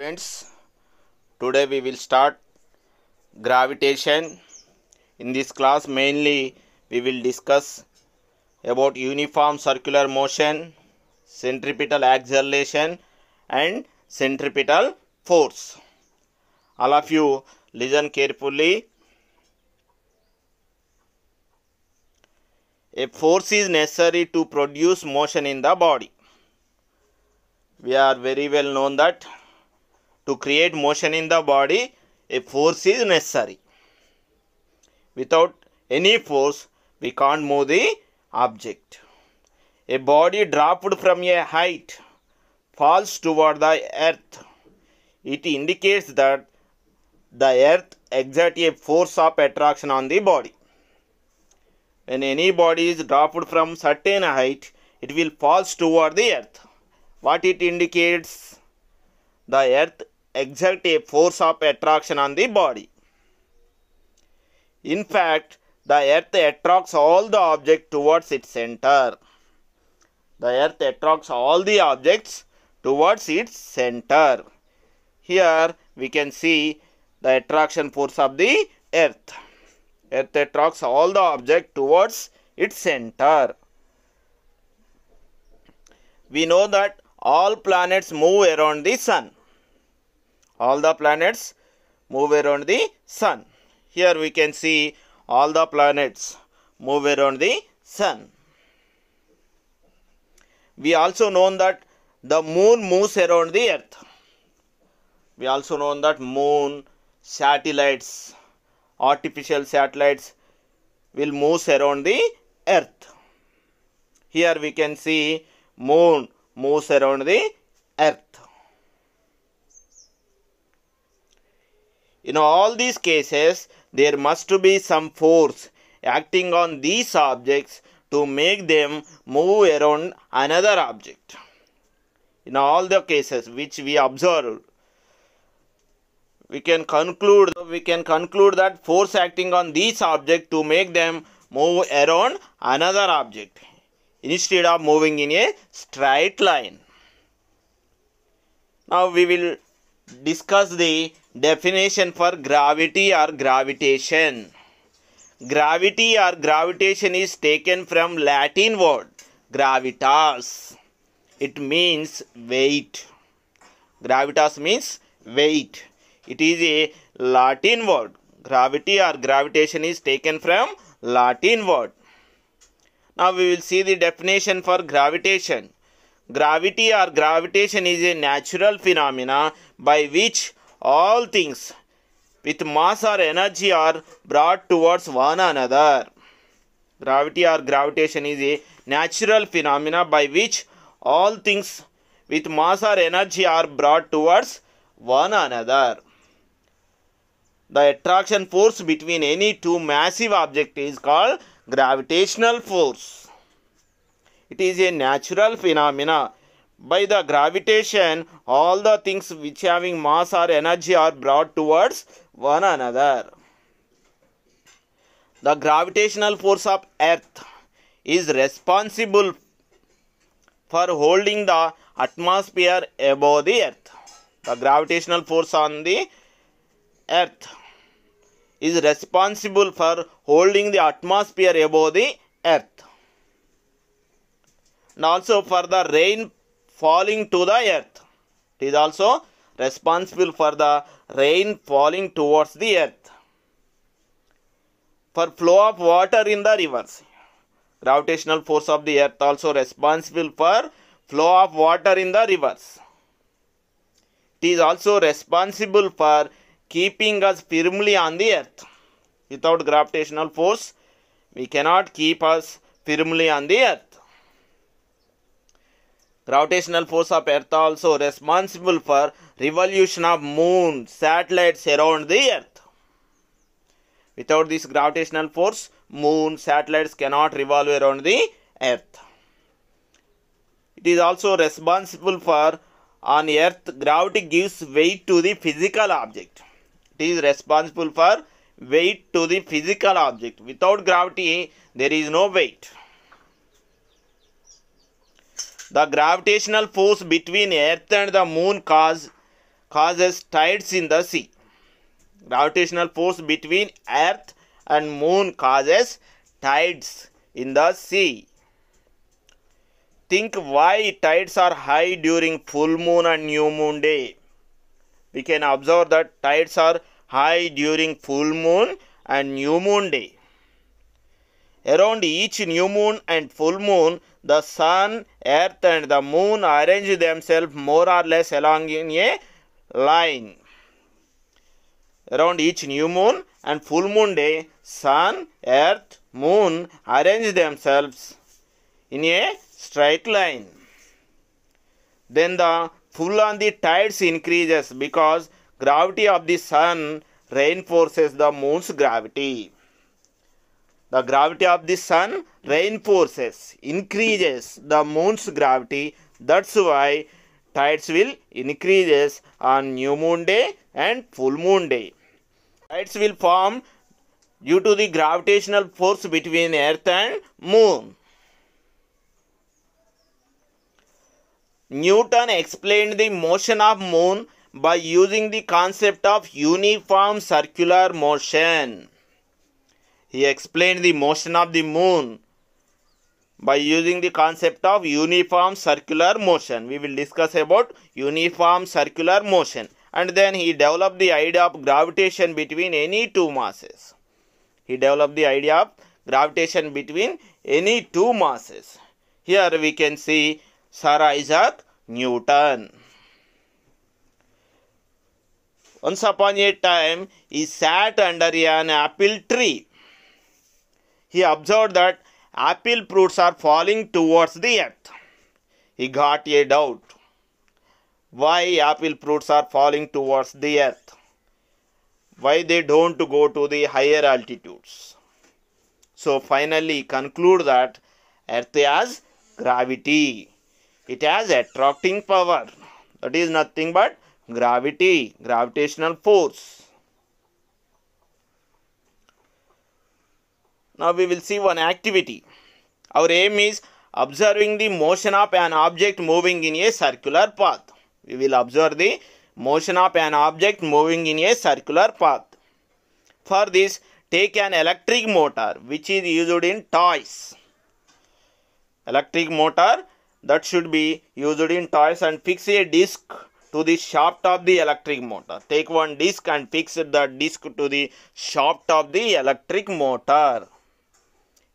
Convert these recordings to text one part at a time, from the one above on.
Friends, today we will start gravitation. In this class mainly we will discuss about uniform circular motion, centripetal acceleration and centripetal force. All of you listen carefully. A force is necessary to produce motion in the body. We are very well known that to create motion in the body, a force is necessary. Without any force, we can't move the object. A body dropped from a height falls toward the earth. It indicates that the earth exerts a force of attraction on the body. When any body is dropped from certain height, it will fall toward the earth. What it indicates? The earth exert a force of attraction on the body. In fact, the earth attracts all the objects towards its center. The earth attracts all the objects towards its center. Here we can see the attraction force of the earth. Earth attracts all the objects towards its center. We know that all planets move around the sun all the planets move around the sun here we can see all the planets move around the sun we also know that the moon moves around the earth we also know that moon satellites artificial satellites will move around the earth here we can see moon moves around the earth in all these cases there must be some force acting on these objects to make them move around another object in all the cases which we observe, we can conclude we can conclude that force acting on these objects to make them move around another object instead of moving in a straight line now we will discuss the definition for gravity or gravitation. Gravity or gravitation is taken from Latin word gravitas. It means weight. Gravitas means weight. It is a Latin word. Gravity or gravitation is taken from Latin word. Now we will see the definition for gravitation. Gravity or gravitation is a natural phenomena by which all things with mass or energy are brought towards one another. Gravity or gravitation is a natural phenomena by which all things with mass or energy are brought towards one another. The attraction force between any two massive objects is called gravitational force. It is a natural phenomena. By the gravitation, all the things which having mass or energy are brought towards one another. The gravitational force of Earth is responsible for holding the atmosphere above the Earth. The gravitational force on the Earth is responsible for holding the atmosphere above the Earth and also for the rain falling to the earth. It is also responsible for the rain falling towards the earth. For flow of water in the rivers. Gravitational force of the earth also responsible for flow of water in the rivers. It is also responsible for keeping us firmly on the earth. Without gravitational force, we cannot keep us firmly on the earth. Gravitational force of Earth also responsible for revolution of moon satellites around the Earth. Without this gravitational force, moon satellites cannot revolve around the Earth. It is also responsible for on Earth gravity gives weight to the physical object. It is responsible for weight to the physical object. Without gravity, there is no weight. The gravitational force between Earth and the Moon cause, causes tides in the sea. Gravitational force between Earth and Moon causes tides in the sea. Think why tides are high during full moon and new moon day. We can observe that tides are high during full moon and new moon day. Around each new moon and full moon, the sun, earth, and the moon arrange themselves more or less along in a line. Around each new moon and full moon day, sun, earth, moon arrange themselves in a straight line. Then the pull on the tides increases because gravity of the sun reinforces the moon's gravity the gravity of the sun reinforces, increases the moon's gravity. That's why tides will increases on new moon day and full moon day. Tides will form due to the gravitational force between earth and moon. Newton explained the motion of moon by using the concept of uniform circular motion. He explained the motion of the moon by using the concept of uniform circular motion. We will discuss about uniform circular motion. And then he developed the idea of gravitation between any two masses. He developed the idea of gravitation between any two masses. Here we can see Sir Isaac Newton. Once upon a time, he sat under an apple tree he observed that apple fruits are falling towards the earth. He got a doubt. Why apple fruits are falling towards the earth? Why they don't go to the higher altitudes? So finally conclude that earth has gravity. It has attracting power. That is nothing but gravity, gravitational force. Now we will see one activity. Our aim is observing the motion of an object moving in a circular path. We will observe the motion of an object moving in a circular path. For this, take an electric motor which is used in toys. Electric motor that should be used in toys and fix a disc to the shaft of the electric motor. Take one disc and fix the disc to the shaft of the electric motor.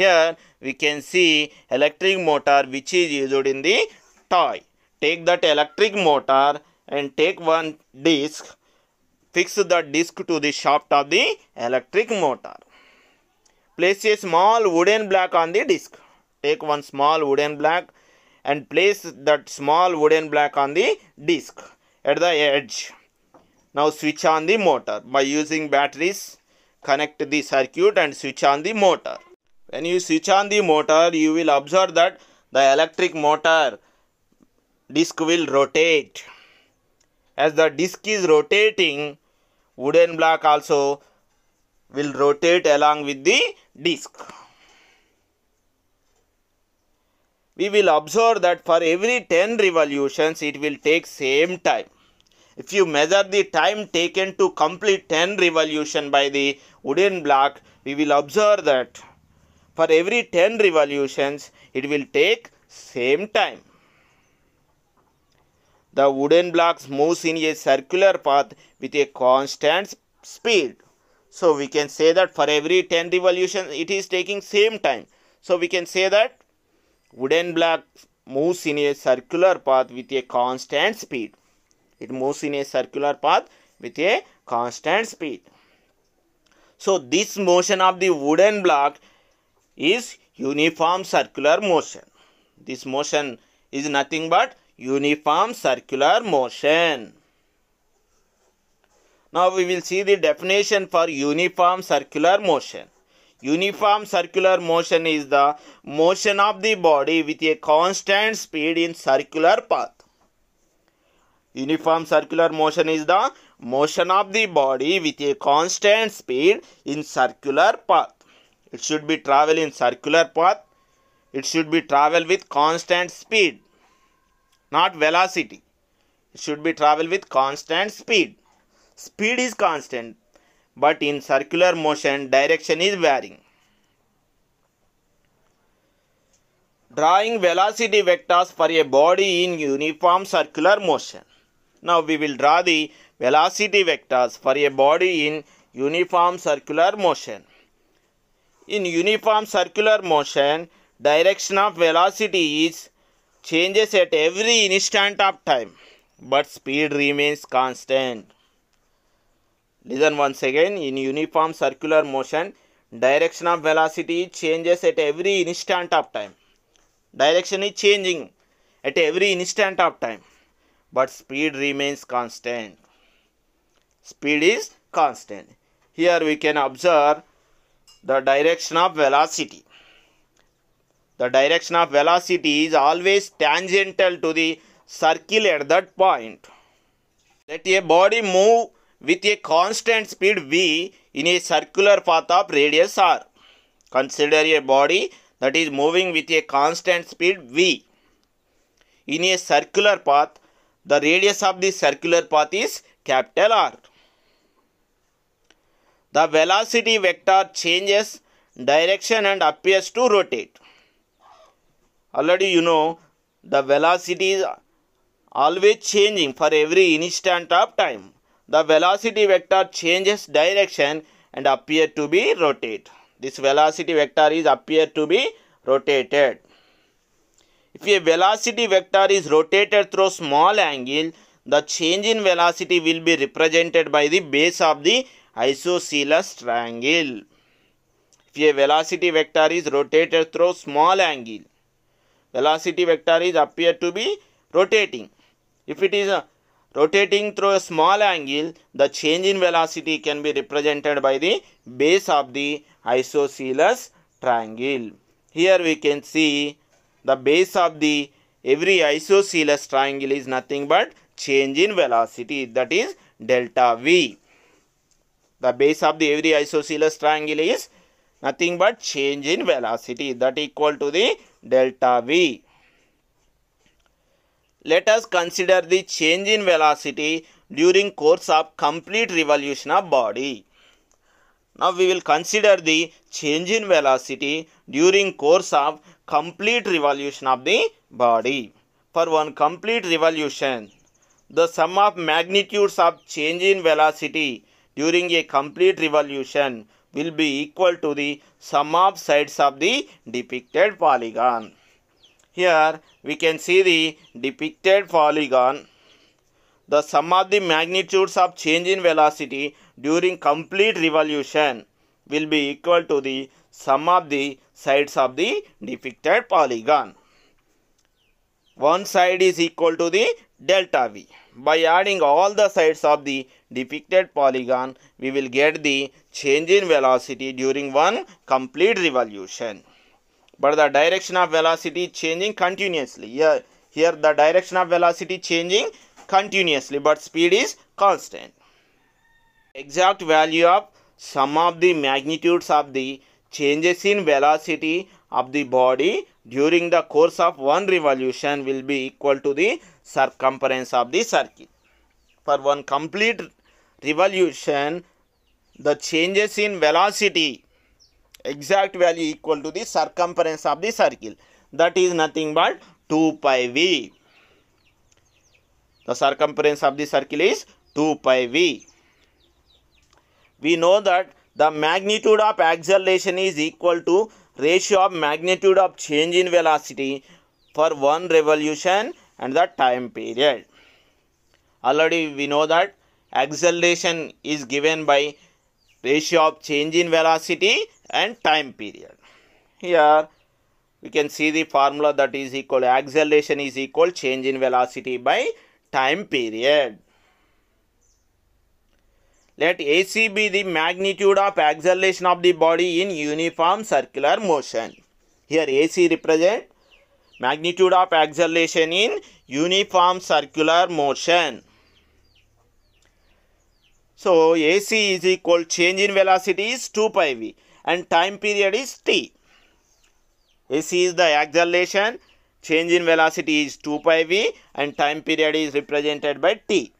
Here we can see electric motor which is used in the toy. Take that electric motor and take one disc. Fix the disc to the shaft of the electric motor. Place a small wooden block on the disc. Take one small wooden block and place that small wooden block on the disc at the edge. Now switch on the motor by using batteries. Connect the circuit and switch on the motor when you switch on the motor you will observe that the electric motor disc will rotate as the disc is rotating wooden block also will rotate along with the disc we will observe that for every 10 revolutions it will take same time if you measure the time taken to complete 10 revolution by the wooden block we will observe that for every 10 revolutions it will take same time the wooden blocks moves in a circular path with a constant speed so we can say that for every 10 revolutions it is taking same time so we can say that wooden block moves in a circular path with a constant speed it moves in a circular path with a constant speed so this motion of the wooden block is uniform circular motion. This motion is nothing but uniform circular motion. Now we will see the definition for uniform circular motion. Uniform circular motion is the motion of the body with a constant speed in circular path. Uniform circular motion is the motion of the body with a constant speed in circular path. It should be travel in circular path. It should be travel with constant speed, not velocity. It should be travel with constant speed. Speed is constant, but in circular motion, direction is varying. Drawing velocity vectors for a body in uniform circular motion. Now we will draw the velocity vectors for a body in uniform circular motion in uniform circular motion, direction of velocity is changes at every instant of time, but speed remains constant. Listen once again, in uniform circular motion, direction of velocity changes at every instant of time. Direction is changing at every instant of time, but speed remains constant. Speed is constant. Here we can observe the direction of velocity. The direction of velocity is always tangential to the circle at that point. Let a body move with a constant speed v in a circular path of radius r. Consider a body that is moving with a constant speed v. In a circular path, the radius of the circular path is capital R the velocity vector changes direction and appears to rotate. Already you know the velocity is always changing for every instant of time. The velocity vector changes direction and appear to be rotated. This velocity vector is appear to be rotated. If a velocity vector is rotated through small angle, the change in velocity will be represented by the base of the isosceles triangle. If a velocity vector is rotated through small angle, velocity vector is appear to be rotating. If it is a uh, rotating through a small angle, the change in velocity can be represented by the base of the isosceles triangle. Here we can see the base of the every isosceles triangle is nothing but change in velocity that is delta V. The base of the every isosceles triangle is nothing but change in velocity that equal to the delta V. Let us consider the change in velocity during course of complete revolution of body. Now we will consider the change in velocity during course of complete revolution of the body. For one complete revolution, the sum of magnitudes of change in velocity during a complete revolution will be equal to the sum of sides of the depicted polygon. Here we can see the depicted polygon. The sum of the magnitudes of change in velocity during complete revolution will be equal to the sum of the sides of the depicted polygon. One side is equal to the delta V. By adding all the sides of the depicted polygon, we will get the change in velocity during one complete revolution. But the direction of velocity changing continuously. Here, here the direction of velocity changing continuously, but speed is constant. Exact value of sum of the magnitudes of the changes in velocity of the body during the course of one revolution will be equal to the circumference of the circuit. For one complete revolution, the changes in velocity, exact value equal to the circumference of the circle. That is nothing but 2 pi v. The circumference of the circle is 2 pi v. We know that the magnitude of acceleration is equal to ratio of magnitude of change in velocity for one revolution and the time period. Already we know that acceleration is given by ratio of change in velocity and time period. Here we can see the formula that is equal acceleration is equal change in velocity by time period. Let AC be the magnitude of acceleration of the body in uniform circular motion. Here AC represent magnitude of acceleration in uniform circular motion. So AC is equal change in velocity is 2 pi v and time period is t. AC is the acceleration, change in velocity is 2 pi v and time period is represented by t.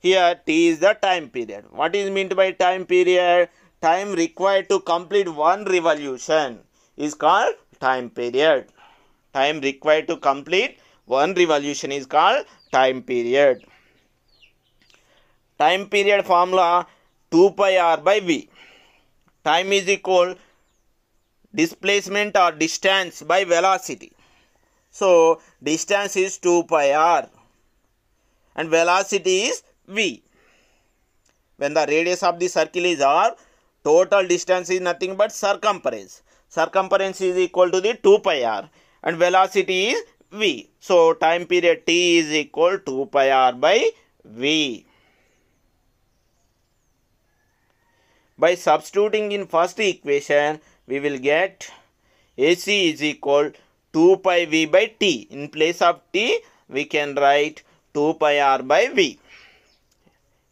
Here t is the time period. What is meant by time period? Time required to complete one revolution is called time period. Time required to complete one revolution is called time period time period formula 2 pi r by v. Time is equal displacement or distance by velocity. So, distance is 2 pi r and velocity is v. When the radius of the circle is r, total distance is nothing but circumference. Circumference is equal to the 2 pi r and velocity is v. So, time period t is equal to 2 pi r by v. By substituting in first equation, we will get AC is equal 2 pi V by T. In place of T, we can write 2 pi R by V.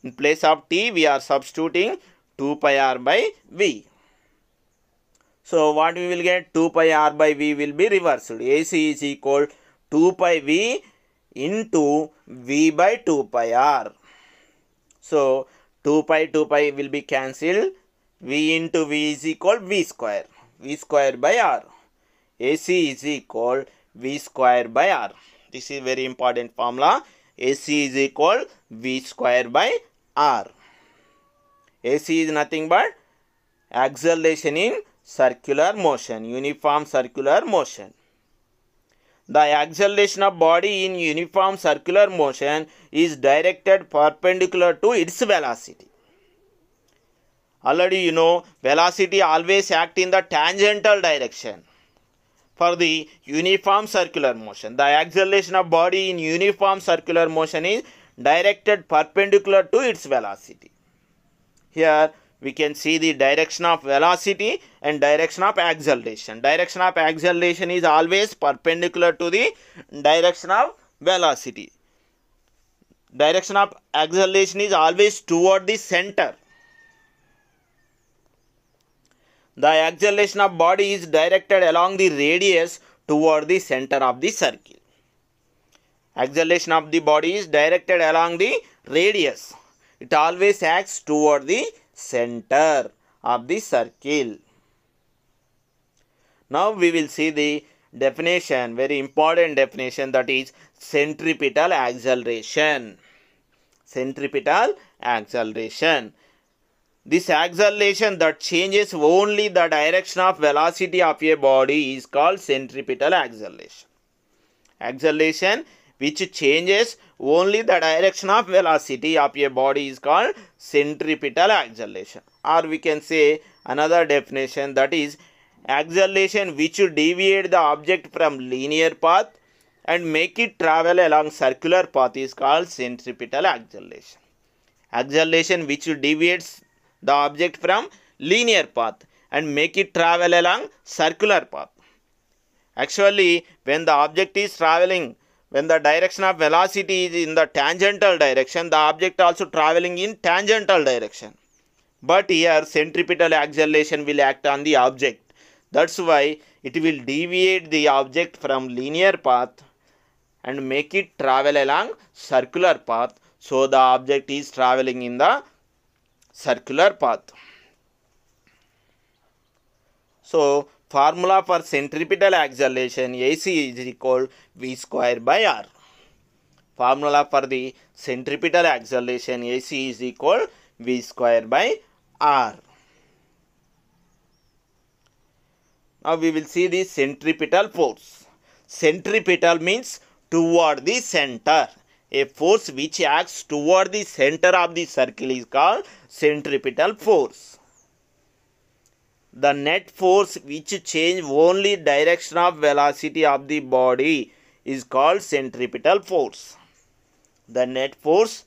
In place of T, we are substituting 2 pi R by V. So, what we will get? 2 pi R by V will be reversed. AC is equal 2 pi V into V by 2 pi R. So, 2 pi 2 pi will be cancelled v into v is equal v square v square by r ac is equal v square by r this is very important formula ac is equal v square by r ac is nothing but acceleration in circular motion uniform circular motion the acceleration of body in uniform circular motion is directed perpendicular to its velocity. Already you know velocity always act in the tangential direction for the uniform circular motion. The acceleration of body in uniform circular motion is directed perpendicular to its velocity. Here we can see the direction of velocity and direction of acceleration. Direction of acceleration is always perpendicular to the direction of velocity. Direction of acceleration is always toward the center. The acceleration of body is directed along the radius toward the center of the circle. Acceleration of the body is directed along the radius. It always acts toward the center of the circle. Now we will see the definition, very important definition that is centripetal acceleration. Centripetal acceleration. This acceleration that changes only the direction of velocity of a body is called centripetal acceleration. Acceleration which changes only the direction of velocity of a body is called centripetal acceleration or we can say another definition that is acceleration which deviate the object from linear path and make it travel along circular path is called centripetal acceleration acceleration which deviates the object from linear path and make it travel along circular path actually when the object is traveling when the direction of velocity is in the tangential direction, the object also traveling in tangential direction. But here centripetal acceleration will act on the object. That's why it will deviate the object from linear path and make it travel along circular path. So the object is traveling in the circular path. So formula for centripetal acceleration AC is equal V square by R. Formula for the centripetal acceleration AC is equal V square by R. Now we will see the centripetal force. Centripetal means toward the center. A force which acts toward the center of the circle is called centripetal force. the net force which change only direction of velocity of the body is called centripetal force. The net force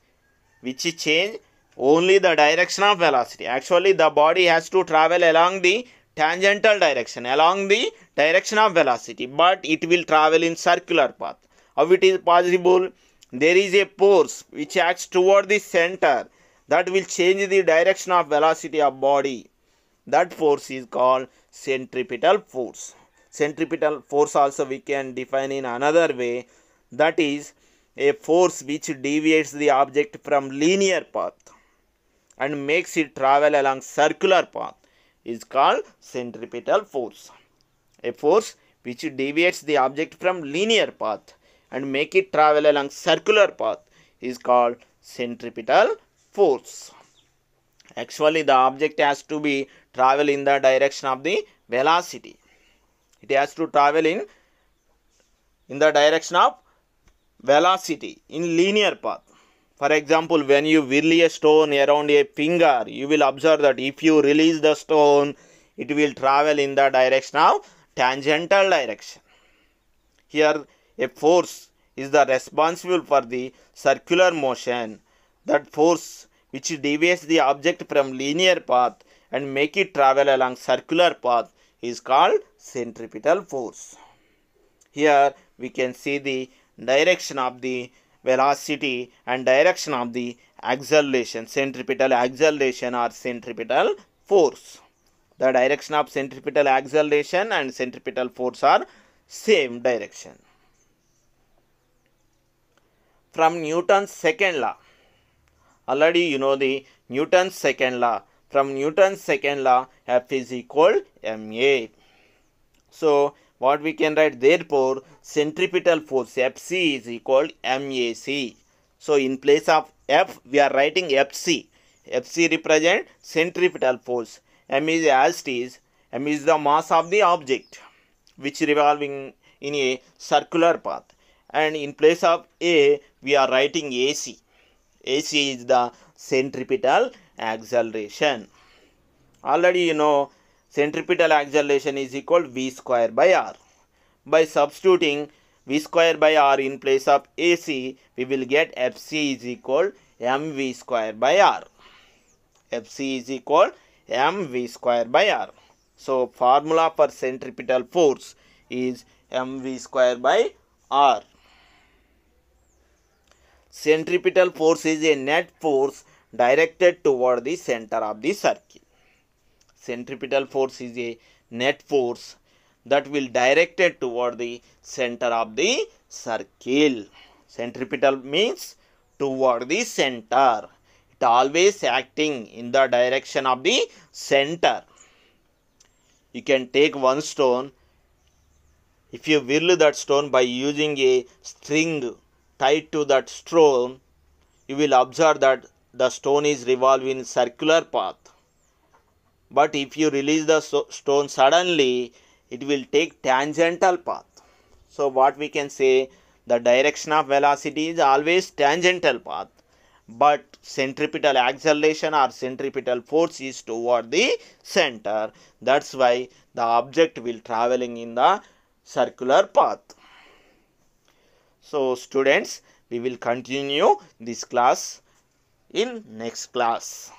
which change only the direction of velocity. Actually, the body has to travel along the tangential direction, along the direction of velocity, but it will travel in circular path. How it is possible? There is a force which acts toward the center that will change the direction of velocity of body that force is called centripetal force centripetal force also we can define in another way that is a force which deviates the object from linear path and makes it travel along circular path is called centripetal force a force which deviates the object from linear path and make it travel along circular path is called centripetal force actually the object has to be travel in the direction of the velocity it has to travel in in the direction of velocity in linear path for example when you whirl a stone around a finger you will observe that if you release the stone it will travel in the direction of tangential direction here a force is the responsible for the circular motion that force which deviates the object from linear path and make it travel along circular path is called centripetal force. Here we can see the direction of the velocity and direction of the acceleration, centripetal acceleration or centripetal force. The direction of centripetal acceleration and centripetal force are same direction. From Newton's second law, already you know the Newton's second law from Newton's second law F is equal ma. So what we can write therefore centripetal force Fc is equal mac. So in place of F we are writing Fc. Fc represent centripetal force. M is as it is. M is the mass of the object which revolving in a circular path and in place of A we are writing AC. AC is the centripetal acceleration. Already you know centripetal acceleration is equal v square by r. By substituting v square by r in place of ac, we will get fc is equal mv square by r. fc is equal mv square by r. So formula for centripetal force is mv square by r. Centripetal force is a net force directed toward the center of the circle. Centripetal force is a net force that will directed toward the center of the circle. Centripetal means toward the center. It always acting in the direction of the center. You can take one stone. If you whirl that stone by using a string tied to that stone, you will observe that the stone is revolving in circular path but if you release the so stone suddenly it will take tangential path so what we can say the direction of velocity is always tangential path but centripetal acceleration or centripetal force is toward the center that's why the object will traveling in the circular path so students we will continue this class in next class